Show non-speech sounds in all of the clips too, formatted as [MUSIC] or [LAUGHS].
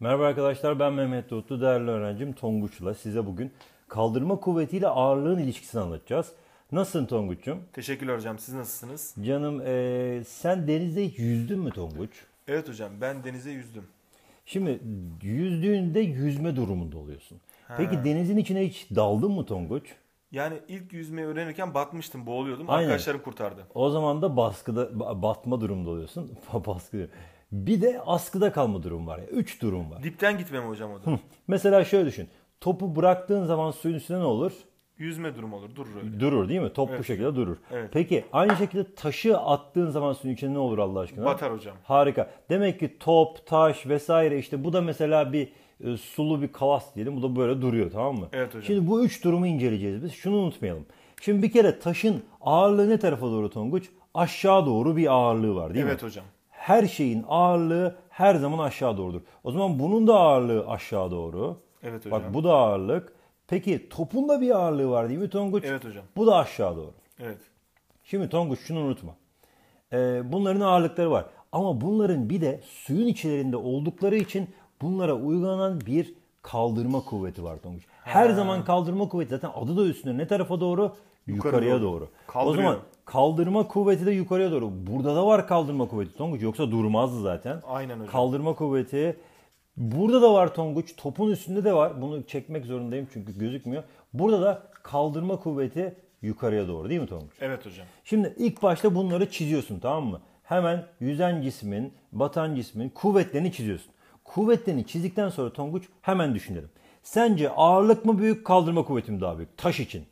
Merhaba arkadaşlar ben Mehmet Doğutlu. Değerli öğrencim Tonguç'la size bugün kaldırma kuvvetiyle ağırlığın ilişkisini anlatacağız. Nasılsın Tonguç'cum? Teşekkürler hocam. Siz nasılsınız? Canım e, sen denize hiç yüzdün mü Tonguç? Evet hocam ben denize yüzdüm. Şimdi yüzdüğünde yüzme durumunda oluyorsun. He. Peki denizin içine hiç daldın mı Tonguç? Yani ilk yüzmeyi öğrenirken batmıştım, boğuluyordum. Aynen. Arkadaşlarım kurtardı. O zaman da baskıda batma durumda oluyorsun. [LAUGHS] Baskı. Bir de askıda kalma durum var. ya. Üç durum var. Dipten gitmem hocam o zaman. Mesela şöyle düşün. Topu bıraktığın zaman suyun üstüne ne olur? Yüzme durumu olur. Durur öyle. Durur değil mi? Top evet. bu şekilde durur. Evet. Peki aynı şekilde taşı attığın zaman suyun içine ne olur Allah aşkına? Batar hocam. Harika. Demek ki top, taş vesaire işte bu da mesela bir e, sulu bir kalas diyelim. Bu da böyle duruyor tamam mı? Evet hocam. Şimdi bu üç durumu inceleyeceğiz biz. Şunu unutmayalım. Şimdi bir kere taşın ağırlığı ne tarafa doğru Tonguç? Aşağı doğru bir ağırlığı var değil evet mi? Evet hocam. Her şeyin ağırlığı her zaman aşağı doğrudur. O zaman bunun da ağırlığı aşağı doğru. Evet hocam. Bak bu da ağırlık. Peki topun da bir ağırlığı var değil mi Tonguç? Evet hocam. Bu da aşağı doğru. Evet. Şimdi Tonguç şunu unutma. Ee, bunların ağırlıkları var. Ama bunların bir de suyun içlerinde oldukları için bunlara uygulanan bir kaldırma kuvveti var Tonguç. Her ha. zaman kaldırma kuvveti zaten adı da üstünde. Ne tarafa doğru? Yukarı Yukarıya doğru. doğru. Kaldırıyor. O zaman kaldırma kuvveti de yukarıya doğru. Burada da var kaldırma kuvveti Tonguç. Yoksa durmazdı zaten. Aynen öyle. Kaldırma kuvveti Burada da var Tonguç. Topun üstünde de var. Bunu çekmek zorundayım çünkü gözükmüyor. Burada da kaldırma kuvveti yukarıya doğru değil mi Tonguç? Evet hocam. Şimdi ilk başta bunları çiziyorsun tamam mı? Hemen yüzen cismin, batan cismin kuvvetlerini çiziyorsun. Kuvvetlerini çizdikten sonra Tonguç hemen düşünelim. Sence ağırlık mı büyük kaldırma kuvveti mi daha büyük? Taş için.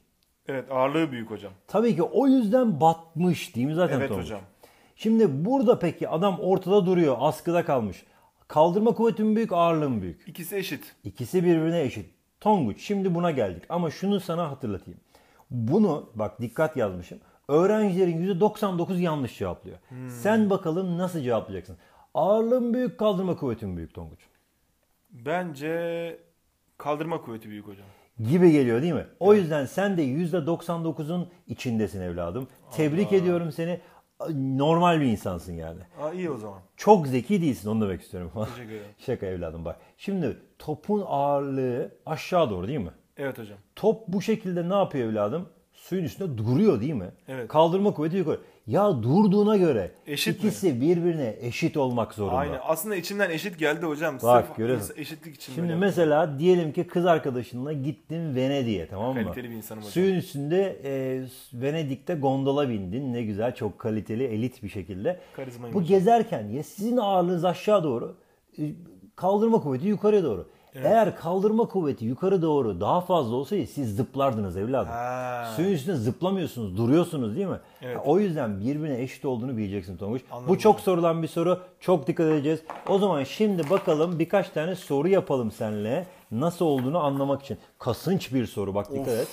Evet ağırlığı büyük hocam. Tabii ki o yüzden batmış değil mi zaten Evet Tonguç? hocam. Şimdi burada peki adam ortada duruyor askıda kalmış. Kaldırma kuvveti mi büyük ağırlığı mı büyük? İkisi eşit. İkisi birbirine eşit. Tonguç şimdi buna geldik ama şunu sana hatırlatayım. Bunu bak dikkat yazmışım. Öğrencilerin %99 yanlış cevaplıyor. Hmm. Sen bakalım nasıl cevaplayacaksın? Ağırlığın büyük, kaldırma kuvvetin büyük Tonguç? Bence kaldırma kuvveti büyük hocam. Gibi geliyor değil mi? O evet. yüzden sen de %99'un içindesin evladım. Allah. Tebrik ediyorum seni. Normal bir insansın yani. Aa, iyi o zaman. Çok zeki değilsin onu demek istiyorum. [LAUGHS] Teşekkür ederim. Şaka evladım bak. Şimdi topun ağırlığı aşağı doğru değil mi? Evet hocam. Top bu şekilde ne yapıyor evladım? Suyun üstünde duruyor değil mi? Evet. Kaldırma kuvveti yukarı. Ya durduğuna göre eşit ikisi mi? birbirine eşit olmak zorunda. Aynen. Aslında içimden eşit geldi hocam. Bak Sırf görüyorsun. Eşitlik için. Şimdi böyle. mesela diyelim ki kız arkadaşınla gittin Venedik'e tamam mı? Kaliteli bir insanım hocam. Suyun üstünde e, Venedik'te gondola bindin. Ne güzel çok kaliteli elit bir şekilde. Karizmayı Bu hocam. gezerken ya sizin ağırlığınız aşağı doğru e, kaldırma kuvveti yukarıya doğru. Evet. Eğer kaldırma kuvveti yukarı doğru daha fazla olsaydı siz zıplardınız evladım. Ha. Suyun üstünde zıplamıyorsunuz, duruyorsunuz değil mi? Evet. o yüzden birbirine eşit olduğunu bileceksin Tonguç. Bu çok sorulan bir soru. Çok dikkat edeceğiz. O zaman şimdi bakalım birkaç tane soru yapalım seninle. Nasıl olduğunu anlamak için. Kasınç bir soru bak dikkat of. et.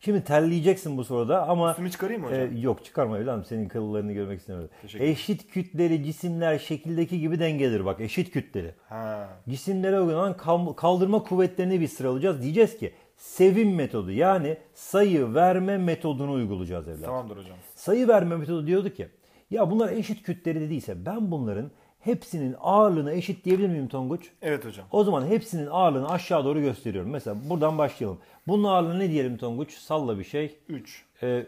Şimdi terleyeceksin bu soruda ama... Üstümü çıkarayım mı e, hocam? E, yok çıkarma evladım. Senin kıllarını görmek istemiyorum. Eşit kütleli cisimler şekildeki gibi dengedir bak. Eşit kütleli. Ha. Cisimlere uygulanan kaldırma kuvvetlerini bir sıralayacağız. Diyeceğiz ki sevim metodu yani sayı verme metodunu uygulayacağız evladım. Tamamdır hocam. Sayı verme metodu diyordu ki ya bunlar eşit kütleli dediyse ben bunların hepsinin ağırlığını eşit diyebilir miyim Tonguç? Evet hocam. O zaman hepsinin ağırlığını aşağı doğru gösteriyorum. Mesela buradan başlayalım. Bunun ağırlığı ne diyelim Tonguç? Salla bir şey. 3.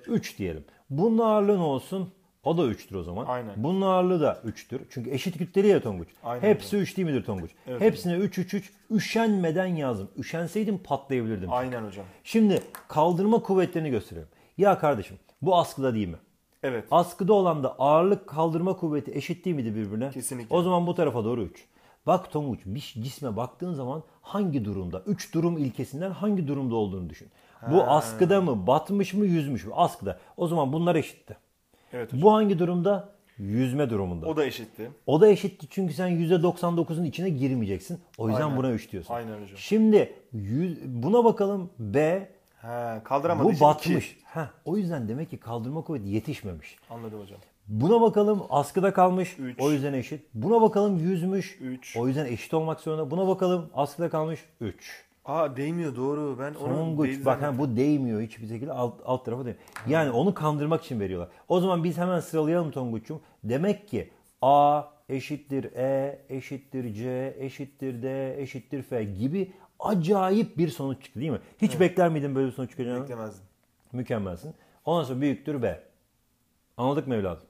3 ee, diyelim. Bunun ağırlığı ne olsun? O da 3'tür o zaman. Aynen. Bunun ağırlığı da 3'tür. Çünkü eşit kütleli ya Tonguç. Aynen Hepsi 3 değil midir Tonguç? Evet, Hepsine 3 3 3 üşenmeden yazdım. Üşenseydim patlayabilirdim. Aynen hocam. Şimdi kaldırma kuvvetlerini gösteriyorum. Ya kardeşim bu askıda değil mi? Evet. Askıda olan da ağırlık kaldırma kuvveti eşit değil miydi birbirine? Kesinlikle. O zaman bu tarafa doğru 3. Bak Tomuç, bir cisme baktığın zaman hangi durumda? 3 durum ilkesinden hangi durumda olduğunu düşün. Ha. Bu askıda mı, batmış mı, yüzmüş mü? Askıda. O zaman bunlar eşitti. Evet hocam. Bu hangi durumda? Yüzme durumunda. O da eşitti. O da eşitti çünkü sen %99'un içine girmeyeceksin. O yüzden Aynen. buna 3 diyorsun. Aynen hocam. Şimdi yüz, buna bakalım B He, kaldıramadı. Bu batmış. Heh. O yüzden demek ki kaldırma kuvveti yetişmemiş. Anladım hocam. Buna bakalım askıda kalmış. Üç. O yüzden eşit. Buna bakalım yüzmüş. Üç. O yüzden eşit olmak zorunda. Buna bakalım askıda kalmış. 3. Aa değmiyor doğru. Ben Sonunguç. Bak ha, bu değmiyor hiçbir şekilde alt, alt tarafa değmiyor. Yani onu kandırmak için veriyorlar. O zaman biz hemen sıralayalım Tonguç'um. Demek ki A eşittir E eşittir C eşittir D eşittir F gibi acayip bir sonuç çıktı değil mi? Hiç evet. bekler miydin böyle bir sonuç çıkacağını? Beklemezdim. Mükemmelsin. Ondan sonra büyüktür B. Anladık mı evladım?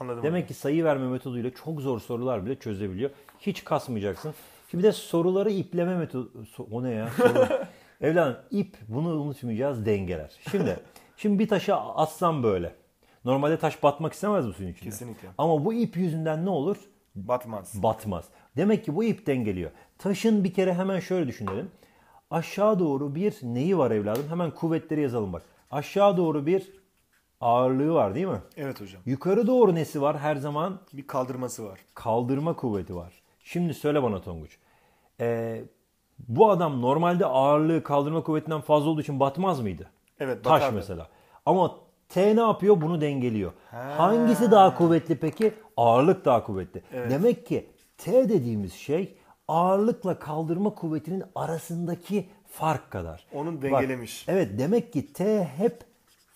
Anladım. Demek abi. ki sayı verme metoduyla çok zor sorular bile çözebiliyor. Hiç kasmayacaksın. Şimdi de soruları ipleme metodu... o ne ya? [LAUGHS] evladım ip bunu unutmayacağız dengeler. Şimdi [LAUGHS] şimdi bir taşa atsam böyle. Normalde taş batmak istemez mi suyun içinde. Kesinlikle. Ama bu ip yüzünden ne olur? Batmaz. Batmaz. Demek ki bu ipten geliyor. Taşın bir kere hemen şöyle düşünelim. Aşağı doğru bir neyi var evladım? Hemen kuvvetleri yazalım bak. Aşağı doğru bir ağırlığı var değil mi? Evet hocam. Yukarı doğru nesi var her zaman? Bir kaldırması var. Kaldırma kuvveti var. Şimdi söyle bana Tonguç. Ee, bu adam normalde ağırlığı kaldırma kuvvetinden fazla olduğu için batmaz mıydı? Evet batardı. Taş mesela. Ama T ne yapıyor? Bunu dengeliyor. Ha. Hangisi daha kuvvetli peki? Ağırlık daha kuvvetli. Evet. Demek ki T dediğimiz şey ağırlıkla kaldırma kuvvetinin arasındaki fark kadar. Onun dengelemiş. Bak, evet demek ki T hep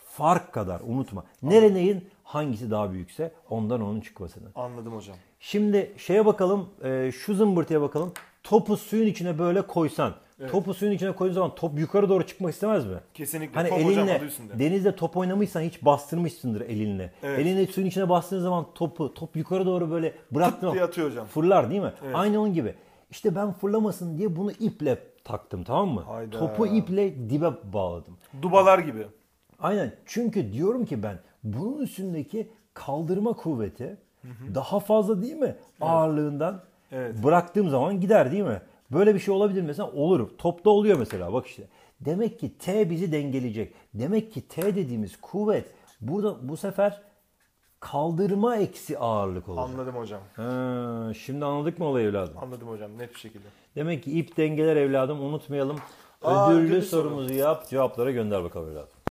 fark kadar unutma. Nereneyin hangisi daha büyükse ondan onun çıkmasını. Anladım hocam. Şimdi şeye bakalım, e, şu zımbırtıya bakalım. Topu suyun içine böyle koysan Evet. Topu suyun içine koyduğun zaman top yukarı doğru çıkmak istemez mi? Kesinlikle. Hani top elinle denizde top oynamışsan hiç bastırmışsındır elinle. Evet. Elinle suyun içine bastığın zaman topu top yukarı doğru böyle bıraktın. Tık atıyor hocam. Fırlar değil mi? Evet. Aynı onun gibi. İşte ben fırlamasın diye bunu iple taktım tamam mı? Hayda. Topu iple dibe bağladım. Dubalar gibi. Aynen. Çünkü diyorum ki ben bunun üstündeki kaldırma kuvveti hı hı. daha fazla değil mi? Evet. Ağırlığından evet. bıraktığım zaman gider değil mi? Böyle bir şey olabilir mesela olur. Topta oluyor mesela bak işte. Demek ki T bizi dengeleyecek. Demek ki T dediğimiz kuvvet burada bu sefer kaldırma eksi ağırlık olacak. Anladım hocam. Ha, şimdi anladık mı olayı evladım? Anladım hocam net bir şekilde. Demek ki ip dengeler evladım unutmayalım. Aa, sorumuzu soru. yap cevaplara gönder bakalım evladım.